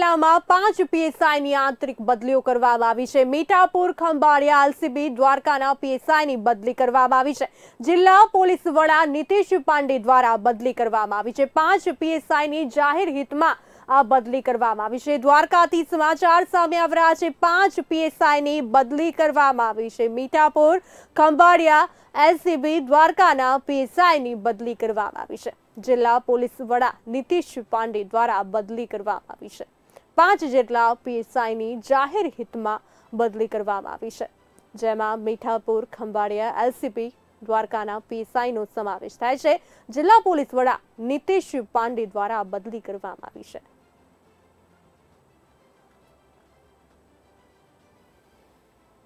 લામા 5 PSI ની આંતરિક બદલીઓ કરવામાં આવી છે મીતાપુર ખંબારિયા ACB દ્વારકાના PSI ની બદલી કરવામાં આવી છે જિલ્લા પોલીસ વડા નીતીશ પાંડે દ્વારા બદલી કરવામાં આવી છે 5 PSI ની જાહેર હિતમાં આ બદલી કરવામાં આવી છે દ્વારકાથી સમાચાર સામે આવરા છે 5 PSI ની બદલી કરવામાં આવી છે મીતાપુર ખંબારિયા ACB દ્વારકાના PSI ની બદલી કરવામાં આવી છે જિલ્લા પોલીસ વડા નીતીશ પાંડે દ્વારા બદલી કરવામાં આવી છે પાંચ જેટલા પીએસઆઈની જાહેર હિતમાં બદલી કરવામાં આવી છે જેમાં મીઠાપુર ખંભાળિયા એલસીપી દ્વારકાના પીએસઆઈનો સમાવેશ થાય છે જિલ્લા પોલીસ વડા નિતેશ પાંડે દ્વારા બદલી કરવામાં આવી છે